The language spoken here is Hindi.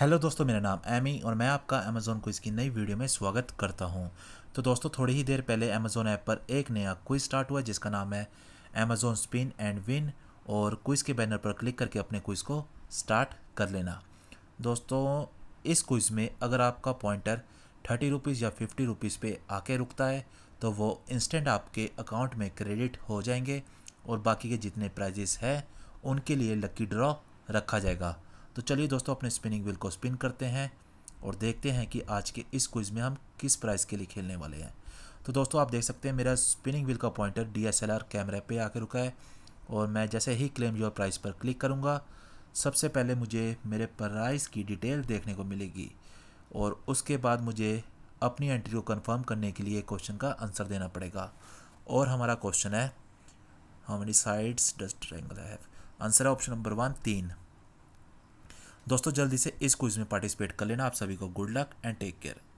हेलो दोस्तों मेरा नाम एमी और मैं आपका अमेज़ोन क्विज़ की नई वीडियो में स्वागत करता हूं तो दोस्तों थोड़ी ही देर पहले अमेज़ोन ऐप पर एक नया क्विज़ स्टार्ट हुआ जिसका नाम है अमेज़ोन स्पिन एंड विन और क्विज़ के बैनर पर क्लिक करके अपने क्विज़ को स्टार्ट कर लेना दोस्तों इस क्विज़ में अगर आपका पॉइंटर थर्टी रुपीज़ या फिफ्टी रुपीज़ पर आके रुकता है तो वो इंस्टेंट आपके अकाउंट में क्रेडिट हो जाएंगे और बाकी के जितने प्राइजेस हैं उनके लिए लकी ड्रॉ रखा जाएगा तो चलिए दोस्तों अपने स्पिनिंग व्हील को स्पिन करते हैं और देखते हैं कि आज के इस क्विज़ में हम किस प्राइस के लिए खेलने वाले हैं तो दोस्तों आप देख सकते हैं मेरा स्पिनिंग व्हील का पॉइंटर डीएसएलआर कैमरे पे आके रुका है और मैं जैसे ही क्लेम योर प्राइस पर क्लिक करूँगा सबसे पहले मुझे मेरे प्राइस की डिटेल देखने को मिलेगी और उसके बाद मुझे अपनी एंट्री को कन्फर्म करने के लिए क्वेश्चन का आंसर देना पड़ेगा और हमारा क्वेश्चन है how many sides does triangle है आंसर है ऑप्शन नंबर वन तीन दोस्तों जल्दी से इस क्विज में पार्टिसिपेट कर लेना आप सभी को good luck and take care